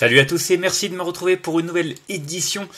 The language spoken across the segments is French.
Salut à tous et merci de me retrouver pour une nouvelle édition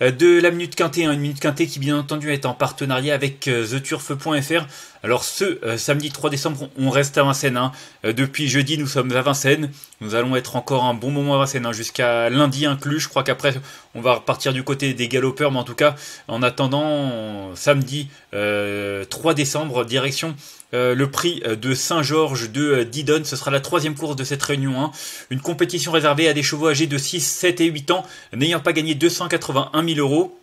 euh, de la Minute Quintée. Hein, une Minute Quintée qui, bien entendu, est en partenariat avec euh, theturf.fr. Alors ce euh, samedi 3 décembre, on reste à Vincennes. Hein. Euh, depuis jeudi, nous sommes à Vincennes. Nous allons être encore un bon moment à Vincennes, hein, jusqu'à lundi inclus. Je crois qu'après, on va repartir du côté des galopeurs. Mais en tout cas, en attendant, samedi 3 euh, décembre, direction le prix de Saint-Georges de Didon. Ce sera la troisième course de cette réunion hein. Une compétition réservée à des chevaux âgés de 6, 7 et 8 ans, n'ayant pas gagné 281 000 euros.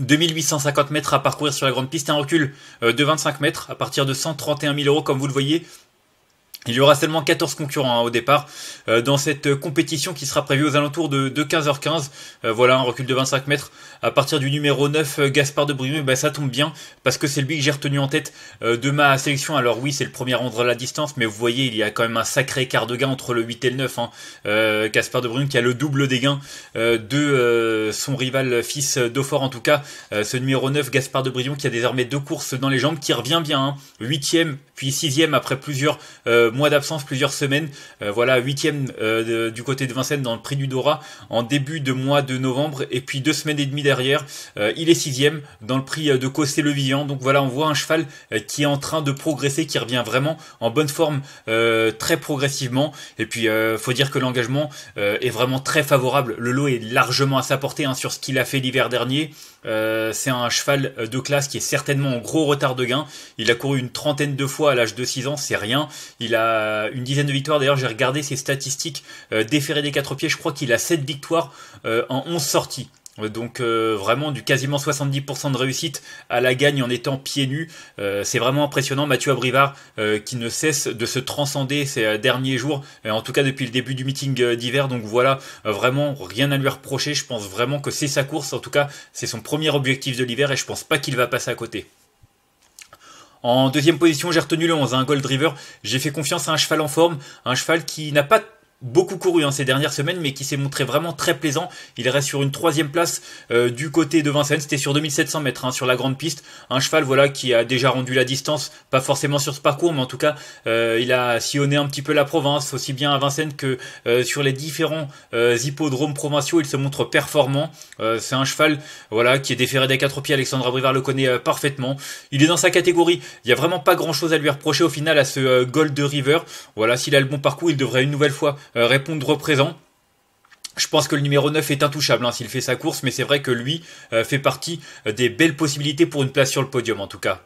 2850 mètres à parcourir sur la grande piste, un recul euh, de 25 mètres à partir de 131 000 euros comme vous le voyez, il y aura seulement 14 concurrents hein, au départ euh, dans cette euh, compétition qui sera prévue aux alentours de, de 15h15. Euh, voilà un recul de 25 mètres à partir du numéro 9, Gaspard de Brion. Bah, ça tombe bien parce que c'est lui que j'ai retenu en tête de ma sélection. Alors oui, c'est le premier à rendre la distance, mais vous voyez, il y a quand même un sacré quart de gain entre le 8 et le 9. Hein. Gaspard de Brion qui a le double des gains de son rival fils d'Aufort en tout cas. ce numéro 9, Gaspard de Brion qui a désormais deux courses dans les jambes, qui revient bien. 8 hein. e puis 6 après plusieurs euh, mois d'absence, plusieurs semaines. Euh, voilà, huitième euh, du côté de Vincennes dans le prix du Dora en début de mois de novembre. Et puis deux semaines et demie derrière, il est sixième dans le prix de Cossé le Donc voilà, on voit un cheval qui est en train de progresser, qui revient vraiment en bonne forme très progressivement. Et puis faut dire que l'engagement est vraiment très favorable. Le lot est largement à sa portée hein, sur ce qu'il a fait l'hiver dernier. Euh, c'est un cheval euh, de classe qui est certainement en gros retard de gain. Il a couru une trentaine de fois à l'âge de 6 ans, c'est rien. Il a une dizaine de victoires. D'ailleurs, j'ai regardé ses statistiques euh, déferré des quatre pieds. Je crois qu'il a 7 victoires en 11 sorties. Euh, donc euh, vraiment du quasiment 70% de réussite à la gagne en étant pieds nus, euh, c'est vraiment impressionnant. Mathieu Abrivard qui ne cesse de se transcender ces derniers jours, en tout cas depuis le début du meeting d'hiver. Donc voilà, vraiment rien à lui reprocher. Je pense vraiment que c'est sa course, en tout cas c'est son premier objectif de l'hiver et je pense pas qu'il va passer à côté. En deuxième position, j'ai retenu le 11, un hein, Gold River. J'ai fait confiance à un cheval en forme, un cheval qui n'a pas beaucoup couru en hein, ces dernières semaines, mais qui s'est montré vraiment très plaisant. Il reste sur une troisième place euh, du côté de Vincennes. C'était sur 2700 mètres hein, sur la grande piste. Un cheval voilà qui a déjà rendu la distance, pas forcément sur ce parcours, mais en tout cas euh, il a sillonné un petit peu la province, aussi bien à Vincennes que euh, sur les différents hippodromes provinciaux. Il se montre performant. C'est un cheval voilà qui est déféré des quatre pieds. Alexandre Abrivard le connaît parfaitement. Il est dans sa catégorie. Il n'y a vraiment pas grand chose à lui reprocher au final à ce Gold River. Voilà, s'il a le bon parcours, il devrait une nouvelle fois euh, répondre présent. Je pense que le numéro 9 est intouchable hein, s'il fait sa course, mais c'est vrai que lui euh, fait partie euh, des belles possibilités pour une place sur le podium en tout cas.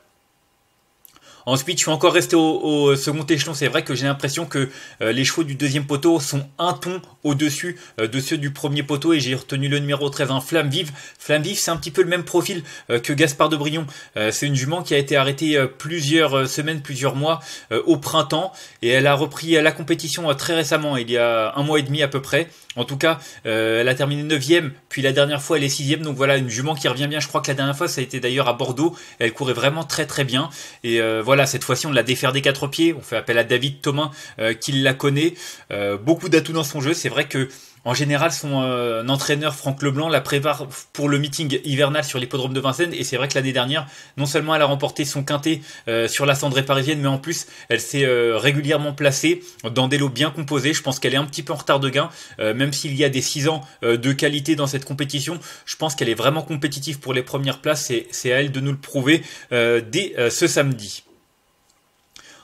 Ensuite, je suis encore resté au, second échelon. C'est vrai que j'ai l'impression que euh, les chevaux du deuxième poteau sont un ton au-dessus euh, de ceux du premier poteau et j'ai retenu le numéro 13, un Flamme Vive. Flamme Vive, c'est un petit peu le même profil euh, que Gaspard de Brion. c'est une jument qui a été arrêtée plusieurs semaines, plusieurs mois au printemps et elle a repris la compétition très récemment, il y a un mois et demi à peu près. En tout cas, euh, elle a terminé 9ème, puis la dernière fois elle est 6 donc voilà une jument qui revient bien. Je crois que la dernière fois ça a été d'ailleurs à Bordeaux, elle courait vraiment très très bien. Et euh, voilà, cette fois-ci on l'a défaire des quatre pieds, on fait appel à David Thomas euh, qui la connaît. beaucoup d'atouts dans son jeu, c'est vrai que en général, son euh, entraîneur Franck Leblanc la prépare pour le meeting hivernal sur l'hippodrome de Vincennes. Et c'est vrai que l'année dernière, non seulement elle a remporté son quintet euh, sur la cendrée parisienne, mais en plus, elle s'est euh, régulièrement placée dans des lots bien composés. Je pense qu'elle est un petit peu en retard de gain, même s'il y a des six ans de qualité dans cette compétition. Je pense qu'elle est vraiment compétitive pour les premières places. Et c'est à elle de nous le prouver dès ce samedi.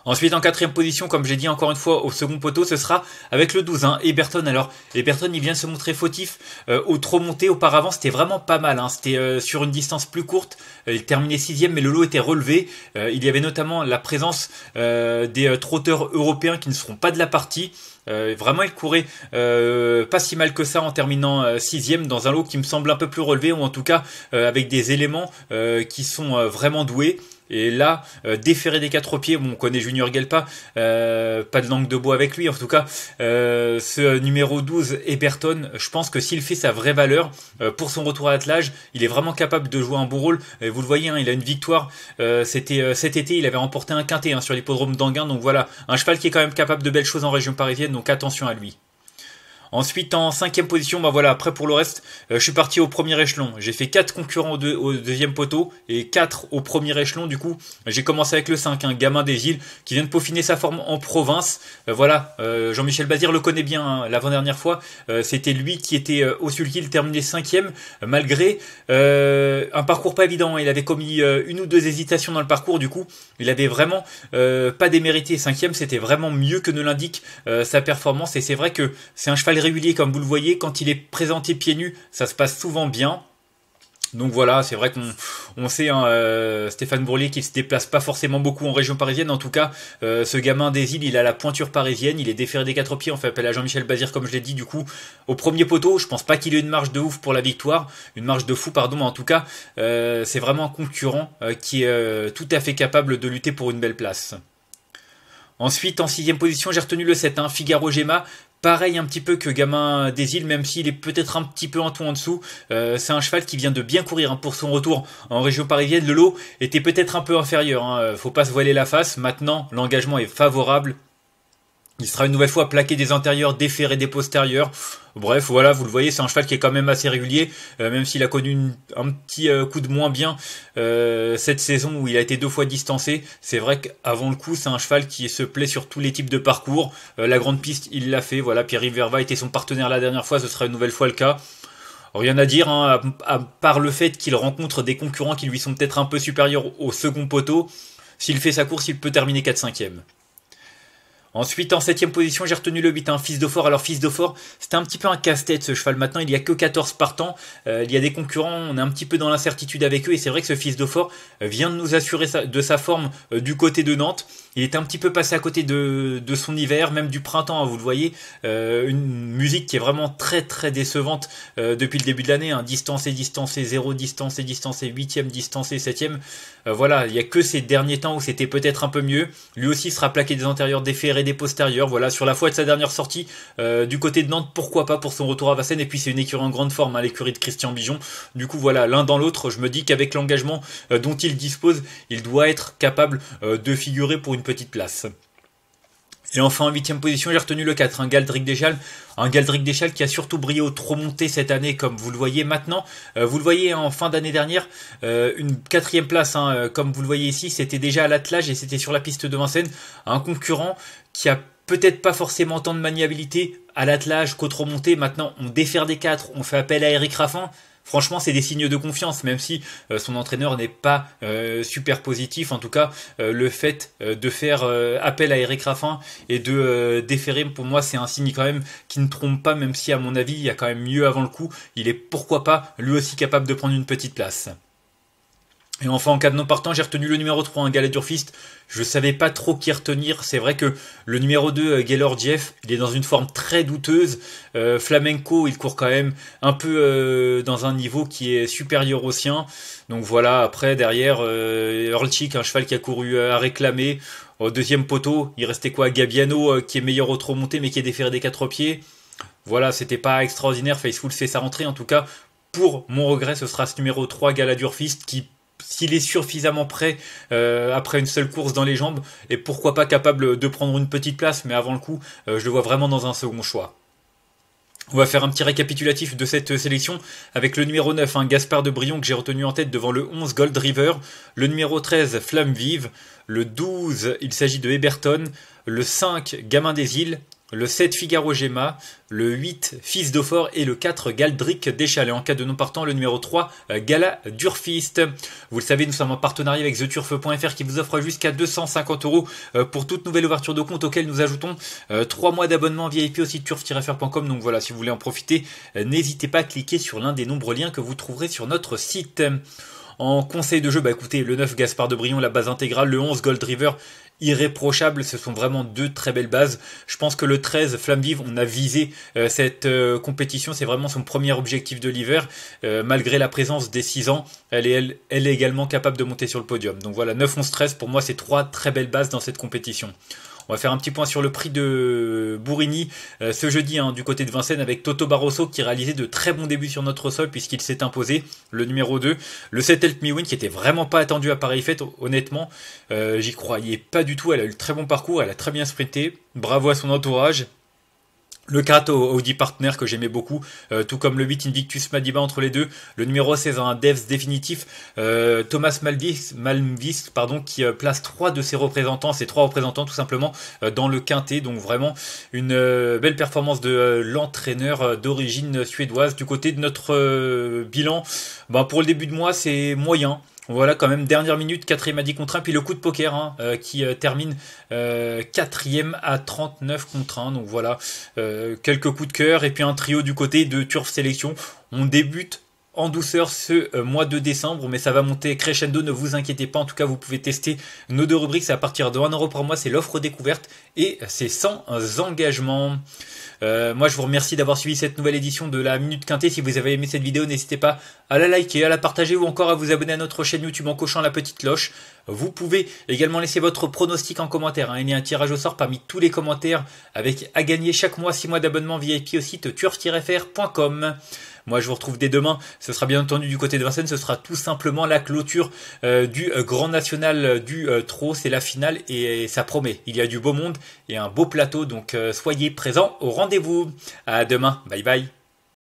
Ensuite, en quatrième position, comme j'ai dit encore une fois, au second poteau, ce sera avec le 12, hein, Eberton. Alors, Eberton, il vient se montrer fautif euh, au trop monté. Auparavant, c'était vraiment pas mal. Hein. C'était euh, sur une distance plus courte. Euh, il terminait sixième, mais le lot était relevé. il y avait notamment la présence des trotteurs européens qui ne seront pas de la partie. vraiment, il courait pas si mal que ça en terminant sixième dans un lot qui me semble un peu plus relevé, ou en tout cas avec des éléments qui sont vraiment doués. Et là, euh, déféré des quatre pieds, bon, on connaît Junior Gelpa, euh, pas de langue de bois avec lui en tout cas. Euh, ce numéro 12, Eberton, je pense que s'il fait sa vraie valeur euh, pour son retour à l'attelage, il est vraiment capable de jouer un bon rôle. Et vous le voyez, hein, il a une victoire. C'était cet été, il avait remporté un quintet hein, sur l'hippodrome d'Anguin. Donc voilà, un cheval qui est quand même capable de belles choses en région parisienne, donc attention à lui. Ensuite, en cinquième position, bah voilà, après pour le reste, euh, je suis parti au premier échelon. J'ai fait quatre concurrents au, deuxième poteau et quatre au premier échelon. Du coup, j'ai commencé avec le 5, un gamin des îles qui vient de peaufiner sa forme en province. Euh, voilà, euh, Jean-Michel Bazir le connaît bien. Hein, l'avant-dernière fois, c'était lui qui était au Sulky, terminé cinquième, malgré un parcours pas évident. Il avait commis une ou deux hésitations dans le parcours. Du coup, il avait vraiment pas démérité. Cinquième, c'était vraiment mieux que ne l'indique sa performance. Et c'est vrai que c'est un cheval Régulier, comme vous le voyez, quand il est présenté pieds nus, ça se passe souvent bien. Donc voilà, c'est vrai qu'on sait hein, euh, Stéphane Bourlier qui se déplace pas forcément beaucoup en région parisienne. En tout cas, euh, ce gamin des îles, il a la pointure parisienne, il est déféré des quatre pieds. On fait appel à Jean-Michel Bazir, comme je l'ai dit. Du coup, au premier poteau, je pense pas qu'il ait une marge de ouf pour la victoire, une marge de fou, pardon. Mais en tout cas, euh, c'est vraiment un concurrent qui est tout à fait capable de lutter pour une belle place. Ensuite, en sixième position, j'ai retenu le 7, hein, Figaro Gemma, pareil un petit peu que Gamin des îles, même s'il est peut-être un petit peu en tout en dessous. Euh, c'est un cheval qui vient de bien courir hein, pour son retour en région parisienne. Le lot était peut-être un peu inférieur. Hein. Euh, faut pas se voiler la face. Maintenant, l'engagement est favorable il sera une nouvelle fois plaqué des intérieurs, déféré des postérieurs. Bref, voilà, vous le voyez, c'est un cheval qui est quand même assez régulier, euh, même s'il a connu un petit euh, coup de moins bien euh, cette saison où il a été deux fois distancé. C'est vrai qu'avant le coup, c'est un cheval qui se plaît sur tous les types de parcours. la grande piste, il l'a fait. Voilà, Pierre Verva était son partenaire la dernière fois, ce sera une nouvelle fois le cas. Rien à dire, hein, à, part le fait qu'il rencontre des concurrents qui lui sont peut-être un peu supérieurs au second poteau. S'il fait sa course, il peut terminer 4 5 ème Ensuite, en septième position, j'ai retenu le 8, un hein, Fils de Fort. Alors, Fils de Fort, c'était un petit peu un casse-tête ce cheval. Maintenant, il n'y a que 14 partants. Euh, il y a des concurrents, on est un petit peu dans l'incertitude avec eux. Et c'est vrai que ce Fils de Fort euh, vient de nous assurer de sa forme euh, du côté de Nantes il est un petit peu passé à côté de, son hiver, même du printemps, hein, vous le voyez. Euh, une musique qui est vraiment très très décevante euh, depuis le début de l'année. Hein. distance et distance et zéro distance et distance et huitième, distance et septième. Euh, voilà, il n'y a que ces derniers temps où c'était peut-être un peu mieux. Lui aussi sera plaqué des antérieurs, des fers et des postérieurs. Voilà, sur la foi de sa dernière sortie du côté de Nantes, pourquoi pas pour son retour à Vincennes. Et puis c'est une écurie en grande forme, hein, l'écurie de Christian Bijon. Du coup, voilà, l'un dans l'autre, je me dis qu'avec l'engagement dont il dispose, il doit être capable de figurer pour une petite place. Et enfin en huitième position, j'ai retenu le 4, un Galdrick Galdric Deschal. Un Galdric Deschal qui a surtout brillé au trop monté cette année, comme vous le voyez maintenant. Euh, vous le voyez en fin d'année dernière, euh, une quatrième place, hein, euh, comme vous le voyez ici, c'était déjà à l'attelage et c'était sur la piste de Vincennes. Un concurrent qui a peut-être pas forcément tant de maniabilité à l'attelage qu'au trop monté. Maintenant, on défère des 4, on fait appel à Eric Raffin franchement, c'est des signes de confiance, même si euh, son entraîneur n'est pas euh, super positif. En tout cas, euh, le fait de faire appel à Eric Raffin et de déférer, pour moi, c'est un signe quand même qui ne trompe pas, même si à mon avis, il y a quand même mieux avant le coup. Il est pourquoi pas lui aussi capable de prendre une petite place. Et enfin, en cas de non partant, j'ai retenu le numéro 3, un Galadurfist. Je savais pas trop qui retenir. C'est vrai que le numéro 2, Gaylor Jeff, il est dans une forme très douteuse. Euh, flamenco, il court quand même un peu euh, dans un niveau qui est supérieur au sien. Donc voilà, après, derrière, euh, un cheval qui a couru euh, à réclamer. Au deuxième poteau, il restait quoi Gabiano, qui est meilleur au trop monté, mais qui est déféré des quatre pieds. Voilà, c'était pas extraordinaire. Faceful fait sa rentrée, en tout cas. Pour mon regret, ce sera ce numéro 3, Galadurfist, qui s'il est suffisamment prêt euh, après une seule course dans les jambes, et pourquoi pas capable de prendre une petite place, mais avant le coup, euh, je le vois vraiment dans un second choix. On va faire un petit récapitulatif de cette sélection avec le numéro 9, un hein, Gaspard de Brion, que j'ai retenu en tête devant le 11, Gold River. Le numéro 13, Flamme Vive. Le 12, il s'agit de Eberton. Le 5, Gamin des Îles. Le 7 Figaro Gemma, le 8 Fils d'Ophore et le 4 Galdric Deschalet. en cas de non partant, le numéro 3 euh, Gala Durfist. Vous le savez, nous sommes en partenariat avec TheTurf.fr qui vous offre jusqu'à 250 euros euh, pour toute nouvelle ouverture de compte auquel nous ajoutons 3 euh, mois d'abonnement VIP site turf-fr.com. Donc voilà, si vous voulez en profiter, n'hésitez pas à cliquer sur l'un des nombreux liens que vous trouverez sur notre site. En conseil de jeu, bah écoutez, le 9 Gaspard de Brion, la base intégrale, le 11 Gold River irréprochable. Ce sont vraiment deux très belles bases. Je pense que le 13, Flamme Vive, on a visé euh, cette euh, compétition. C'est vraiment son premier objectif de l'hiver. Euh, malgré la présence des 6 ans, elle est, elle, elle est également capable de monter sur le podium. Donc voilà, 9, 11, 13, pour moi, c'est trois très belles bases dans cette compétition. On va faire un petit point sur le prix de Bourrini euh, ce jeudi hein, du côté de Vincennes avec Toto Barroso qui réalisait de très bons débuts sur notre sol puisqu'il s'est imposé le numéro 2. Le 7 Help Me Win qui était vraiment pas attendu à Paris Fête, honnêtement, euh, j'y croyais pas du tout. Elle a eu le très bon parcours, elle a très bien sprinté. Bravo à son entourage, le 4 Audi Partner que j'aimais beaucoup, euh, tout comme le 8 Invictus Madiba entre les deux, le numéro 16 un Devs définitif, euh, Thomas Malmvist pardon, qui euh, place trois de ses représentants, ses trois représentants tout simplement, dans le quintet, donc vraiment une belle performance de l'entraîneur d'origine suédoise. Du côté de notre bilan, bah, pour le début de mois c'est moyen, voilà, quand même, dernière minute, quatrième à 10 contre 1, puis le coup de poker hein, euh, qui euh, termine euh, quatrième à 39 contre 1. Donc voilà, quelques coups de cœur et puis un trio du côté de Turf Sélection. On débute en douceur ce euh, mois de décembre, mais ça va monter crescendo, ne vous inquiétez pas. En tout cas, vous pouvez tester nos deux rubriques. C'est à partir de 1 euro par mois, c'est l'offre découverte et c'est sans euh, engagement. Euh, moi, je vous remercie d'avoir suivi cette nouvelle édition de la Minute Quintée. Si vous avez aimé cette vidéo, n'hésitez pas à la liker, à la partager ou encore à vous abonner à notre chaîne YouTube en cochant la petite cloche. Vous pouvez également laisser votre pronostic en commentaire. Hein. Il y a un tirage au sort parmi tous les commentaires avec à gagner chaque mois 6 mois d'abonnement VIP au site turf-fr.com. Moi, je vous retrouve dès demain. Ce sera bien entendu du côté de Vincennes. Ce sera tout simplement la clôture euh, du euh, Grand National euh, du Trot. C'est la finale et, et, ça promet. Il y a du beau monde et un beau plateau. Donc, soyez présents au rendez-vous. À demain. Bye bye.